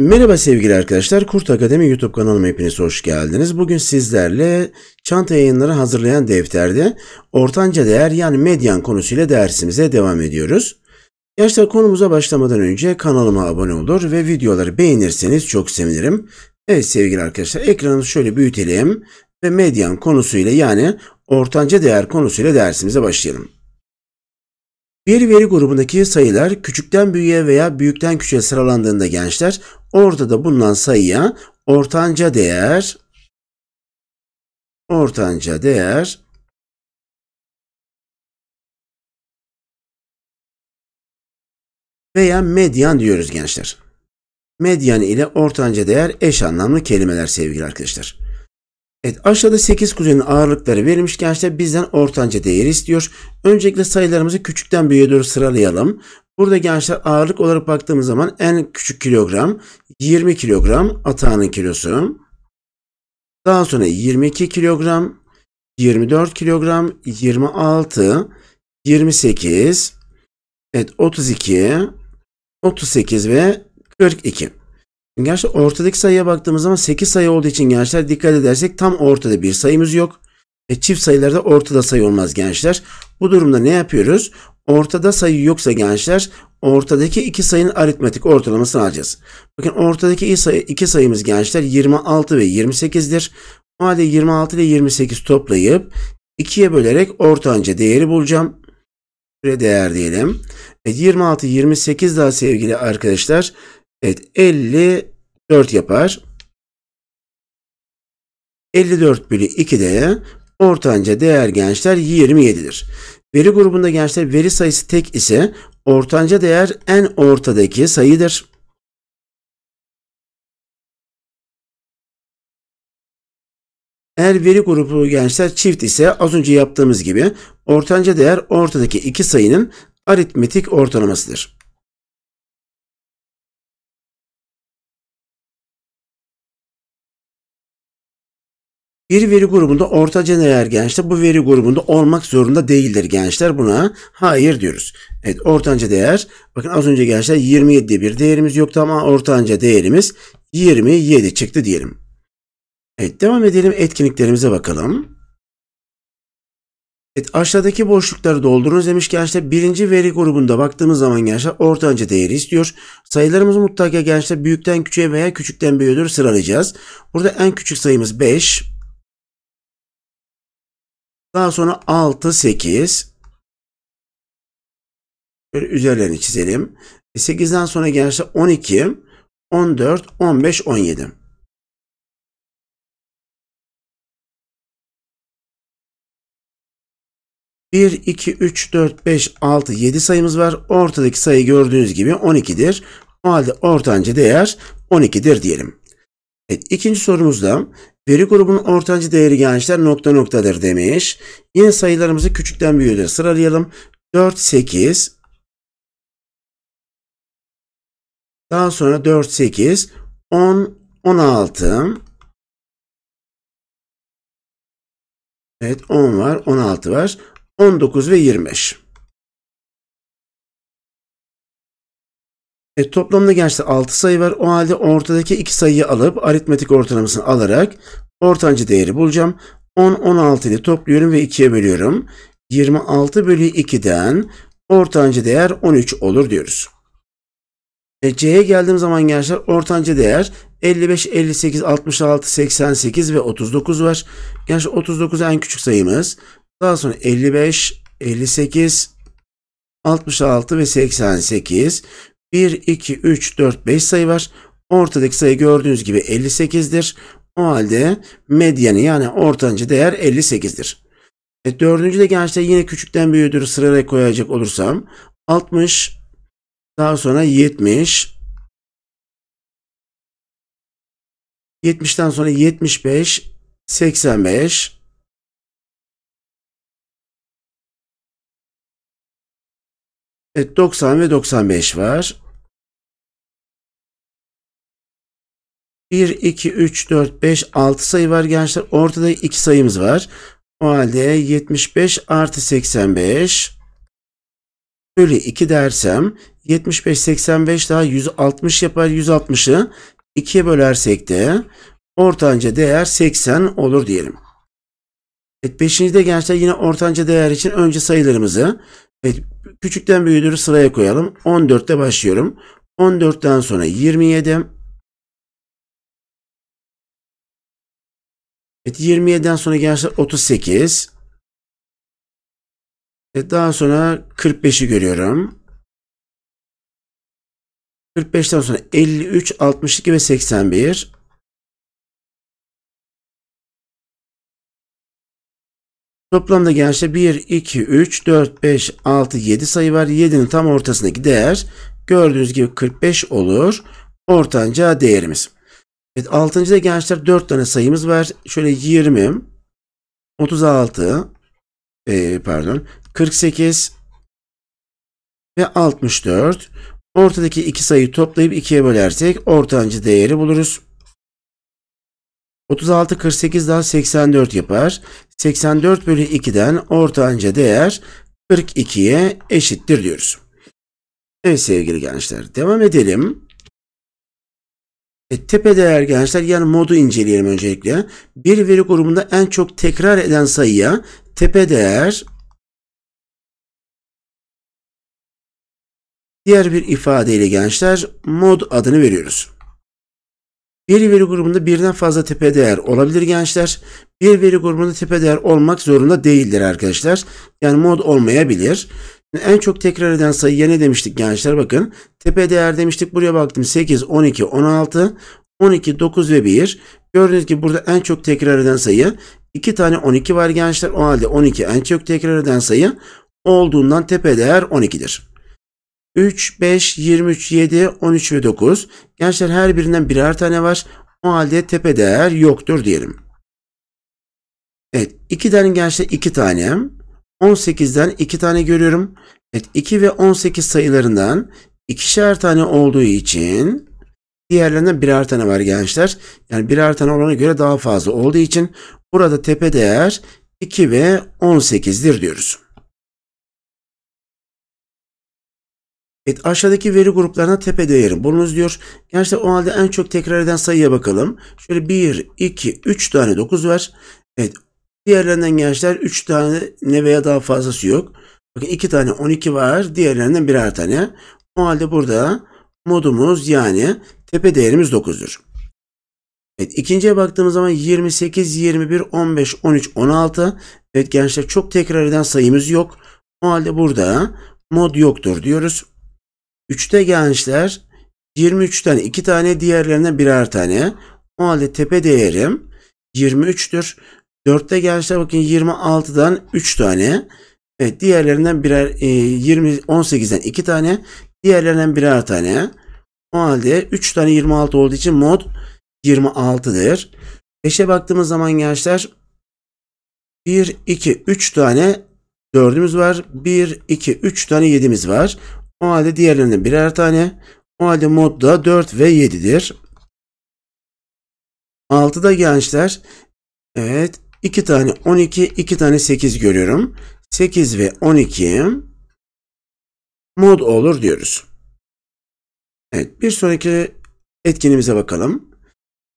Merhaba sevgili arkadaşlar, Kurt Akademi YouTube kanalıma hepiniz hoş geldiniz. Bugün sizlerle çanta yayınları hazırlayan defterde ortanca değer yani medyan konusuyla dersimize devam ediyoruz. Gençler konumuza başlamadan önce kanalıma abone olur ve videoları beğenirseniz çok sevinirim. Evet sevgili arkadaşlar ekranımızı şöyle büyütelim ve medyan konusuyla yani ortanca değer konusuyla dersimize başlayalım. Bir veri grubundaki sayılar küçükten büyüğe veya büyükten küçüğe sıralandığında gençler orada da bulunan sayıya ortanca değer ortanca değer veya medyan diyoruz gençler. Medyan ile ortanca değer eş anlamlı kelimeler sevgili arkadaşlar. Evet aşağıda 8 kuzenin ağırlıkları verilmiş gençler bizden ortanca değeri istiyor. Öncelikle sayılarımızı küçükten büyüğe doğru sıralayalım. Burada gençler ağırlık olarak baktığımız zaman en küçük kilogram 20 kilogram atağının kilosu. Daha sonra 22 kilogram, 24 kilogram, 26, 28, evet 32, 38 ve 42. Gerçi ortadaki sayıya baktığımız zaman 8 sayı olduğu için gençler dikkat edersek tam ortada bir sayımız yok. E, çift sayılarda ortada sayı olmaz gençler. Bu durumda ne yapıyoruz? Ortada sayı yoksa gençler ortadaki iki sayının aritmetik ortalamasını alacağız. Bakın ortadaki iki sayımız gençler 26 ve 28'dir. O halde 26 ile 28 toplayıp 2'ye bölerek ortanca değeri bulacağım. Süre değer diyelim. E, 26, 28 daha sevgili arkadaşlar Evet 54 yapar. 54 bölü 2'de ortanca değer gençler 27'dir. Veri grubunda gençler veri sayısı tek ise ortanca değer en ortadaki sayıdır. Eğer veri grubu gençler çift ise az önce yaptığımız gibi ortanca değer ortadaki iki sayının aritmetik ortalamasıdır. Bir veri grubunda ortaca neler gençler? Bu veri grubunda olmak zorunda değildir gençler. Buna hayır diyoruz. Evet ortanca değer. Bakın az önce gençler 27 diye bir değerimiz yoktu ama ortanca değerimiz 27 çıktı diyelim. Evet devam edelim etkinliklerimize bakalım. Evet, aşağıdaki boşlukları doldurunuz demiş gençler. Birinci veri grubunda baktığımız zaman gençler ortanca değeri istiyor. Sayılarımız mutlaka gençler büyükten küçüğe veya küçükten büyüdür sıralayacağız. Burada en küçük sayımız 5. Daha sonra 6, 8. Böyle üzerlerini çizelim. 8'den e, sonra gençler 12, 14, 15, 17. Bir, iki, üç, dört, beş, altı, yedi sayımız var. Ortadaki sayı gördüğünüz gibi 12'dir. O halde ortanca değer 12'dir diyelim. Evet, ikinci sorumuzda Veri grubunun ortancı değeri gençler nokta noktadır demiş. Yine sayılarımızı küçükten büyüğe sıralayalım. 4, 8. Daha sonra 4, 8. 10, 16. Evet 10 var, 16 var. 19 ve 25. E, toplamda gerçi 6 sayı var. O halde ortadaki 2 sayıyı alıp aritmetik ortalamasını alarak ortancı değeri bulacağım. 10, 16 ile topluyorum ve 2'ye bölüyorum. 26 bölü 2'den ortancı değer 13 olur diyoruz. E, C'ye geldiğim zaman gençler ortancı değer 55, 58, 66, 88 ve 39 var. Gençler 39 en küçük sayımız. Daha sonra 55, 58, 66 ve 88. 1, 2, 3, 4, 5 sayı var. Ortadaki sayı gördüğünüz gibi 58'dir. O halde medyanı yani ortancı değer 58'dir. E, dördüncü de gençte yine küçükten büyüdür sıraya koyacak olursam 60 daha sonra 70 70'ten sonra 75 85 Evet 90 ve 95 var. 1, 2, 3, 4, 5, 6 sayı var gençler. Ortada 2 sayımız var. O halde 75 artı 85 bölü 2 dersem 75, 85 daha 160 yapar. 160'ı 2'ye bölersek de ortanca değer 80 olur diyelim. Evet, beşinci de gençler yine ortanca değer için önce sayılarımızı evet, Küçükten büyüdür sıraya koyalım. 14'te başlıyorum. 14'ten sonra 27. Evet 27'den sonra gençler 38. Evet, daha sonra 45'i görüyorum. 45'ten sonra 53, 62 ve 81. Toplamda gençler 1, 2, 3, 4, 5, 6, 7 sayı var. 7'nin tam ortasındaki değer gördüğünüz gibi 45 olur. Ortanca değerimiz. Evet 6. da gençler 4 tane sayımız var. Şöyle 20, 36, e, pardon 48 ve 64. Ortadaki iki sayıyı toplayıp ikiye bölersek ortancı değeri buluruz. 36, 48 daha 84 yapar. 84 bölü 2'den ortanca değer 42'ye eşittir diyoruz. Evet sevgili gençler devam edelim. E, tepe değer gençler yani modu inceleyelim öncelikle. Bir veri grubunda en çok tekrar eden sayıya tepe değer diğer bir ifadeyle gençler mod adını veriyoruz. Bir veri grubunda birden fazla tepe değer olabilir gençler. Bir veri grubunda tepe değer olmak zorunda değildir arkadaşlar. Yani mod olmayabilir. En çok tekrar eden sayıya ne demiştik gençler bakın. Tepe değer demiştik. Buraya baktım 8, 12, 16, 12, 9 ve 1. Gördüğünüz gibi burada en çok tekrar eden sayı 2 tane 12 var gençler. O halde 12 en çok tekrar eden sayı olduğundan tepe değer 12'dir. 3, 5, 23, 7, 13 ve 9. Gençler her birinden birer tane var. O halde tepe değer yoktur diyelim. Evet 2'den gençler 2 tane. 18'den 2 tane görüyorum. Evet 2 ve 18 sayılarından ikişer tane olduğu için diğerlerinden birer tane var gençler. Yani birer tane olana göre daha fazla olduğu için burada tepe değer 2 ve 18'dir diyoruz. Evet aşağıdaki veri gruplarına tepe değeri bulunuz diyor. Gençler o halde en çok tekrar eden sayıya bakalım. Şöyle 1, 2, 3 tane 9 var. Evet diğerlerinden gençler 3 tane ne veya daha fazlası yok. Bakın 2 tane 12 var. Diğerlerinden birer tane. O halde burada modumuz yani tepe değerimiz 9'dur. Evet ikinciye baktığımız zaman 28, 21, 15, 13, 16. Evet gençler çok tekrar eden sayımız yok. O halde burada mod yoktur diyoruz. Üçte gençler 23'ten iki tane diğerlerine birer tane. O halde tepe değerim 23'tür. 4'te gençler bakın 26'dan 3 tane. Evet diğerlerinden birer e, 20 18'den 2 tane. Diğerlerinden birer tane. O halde 3 tane 26 olduğu için mod 26'dır. 5'e baktığımız zaman gençler 1, 2, 3 tane 4'ümüz var. 1, 2, 3 tane 7'miz var. O halde diğerlerinde birer tane. O halde mod da 4 ve 7'dir. 6'da gençler. Evet. 2 tane 12, 2 tane 8 görüyorum. 8 ve 12 mod olur diyoruz. Evet. Bir sonraki etkinimize bakalım.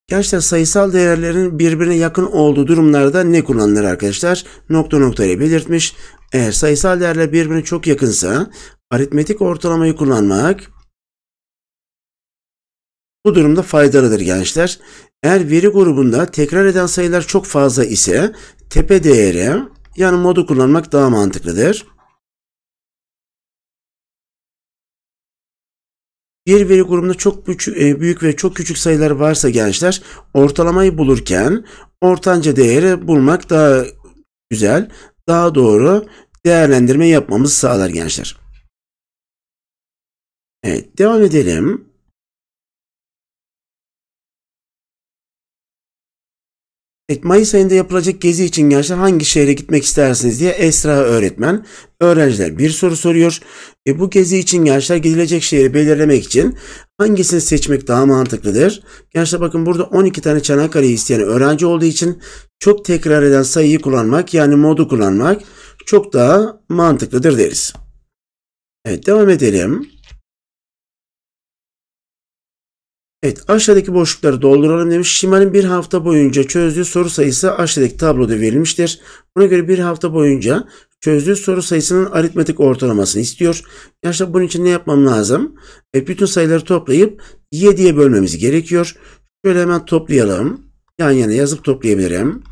Gençler sayısal değerlerin birbirine yakın olduğu durumlarda ne kullanılır arkadaşlar? Nokta noktayı belirtmiş. Eğer sayısal değerler birbirine çok yakınsa aritmetik ortalamayı kullanmak bu durumda faydalıdır gençler. Eğer veri grubunda tekrar eden sayılar çok fazla ise tepe değeri yani modu kullanmak daha mantıklıdır. Bir veri grubunda çok e, büyük ve çok küçük sayılar varsa gençler ortalamayı bulurken ortanca değeri bulmak daha güzel, daha doğru değerlendirme yapmamızı sağlar gençler. Evet, devam edelim. Evet, Mayıs ayında yapılacak gezi için gençler hangi şehre gitmek istersiniz diye Esra öğretmen öğrenciler bir soru soruyor. E, bu gezi için gençler gidilecek şehri belirlemek için hangisini seçmek daha mantıklıdır? Gençler bakın burada 12 tane Çanakkale isteyen öğrenci olduğu için çok tekrar eden sayıyı kullanmak yani modu kullanmak çok daha mantıklıdır deriz. Evet devam edelim. Evet aşağıdaki boşlukları dolduralım demiş. Şimalin bir hafta boyunca çözdüğü soru sayısı aşağıdaki tabloda verilmiştir. Buna göre bir hafta boyunca çözdüğü soru sayısının aritmetik ortalamasını istiyor. Gerçekten bunun için ne yapmam lazım? E, bütün sayıları toplayıp 7'ye bölmemiz gerekiyor. Şöyle hemen toplayalım. Yan yana yazıp toplayabilirim.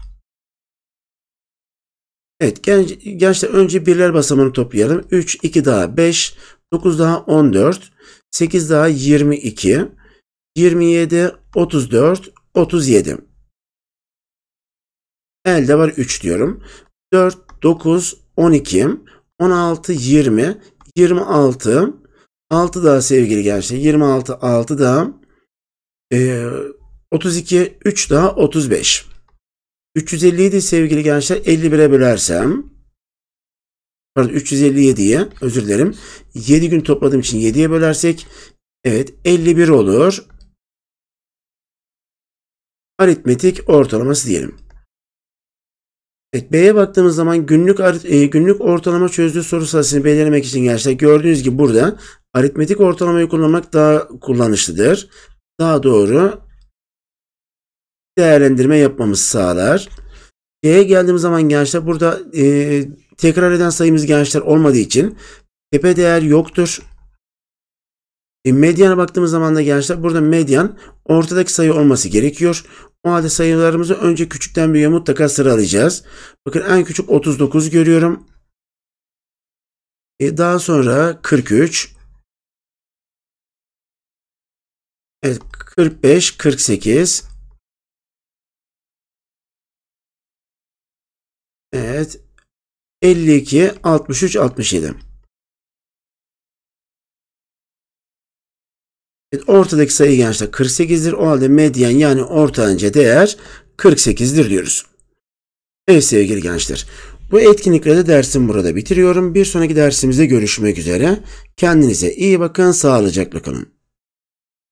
Evet genç, gençler önce birler basamını toplayalım. 3, 2 daha 5, 9 daha 14, 8 daha 22, 27, 34, 37. Elde var 3 diyorum. 4, 9, 12, 16, 20, 26, 6 daha sevgili gençler. 26, 6 daha. E, 32, 3 daha 35. 357 sevgili gençler 51'e bölersem pardon 357'ye özür dilerim. 7 gün topladığım için 7'ye bölersek evet 51 olur aritmetik ortalaması diyelim. Evet, B'ye baktığımız zaman günlük e, günlük ortalama çözdüğü soru sayısını belirlemek için gençler gördüğünüz gibi burada aritmetik ortalamayı kullanmak daha kullanışlıdır. Daha doğru değerlendirme yapmamız sağlar. C'ye geldiğimiz zaman gençler burada e, tekrar eden sayımız gençler olmadığı için tepe değer yoktur. E, medyana baktığımız zaman da gençler burada medyan ortadaki sayı olması gerekiyor. O halde sayılarımızı önce küçükten büyüğe mutlaka sıralayacağız. Bakın en küçük 39 görüyorum. E, daha sonra 43. Evet 45, 48. Evet 52, 63, 67. Ortadaki sayı gençler 48'dir. O halde medyan yani ortanca değer 48'dir diyoruz. Evet sevgili gençler. Bu etkinliklerde dersim burada bitiriyorum. Bir sonraki dersimizde görüşmek üzere. Kendinize iyi bakın. Sağlıcakla kalın.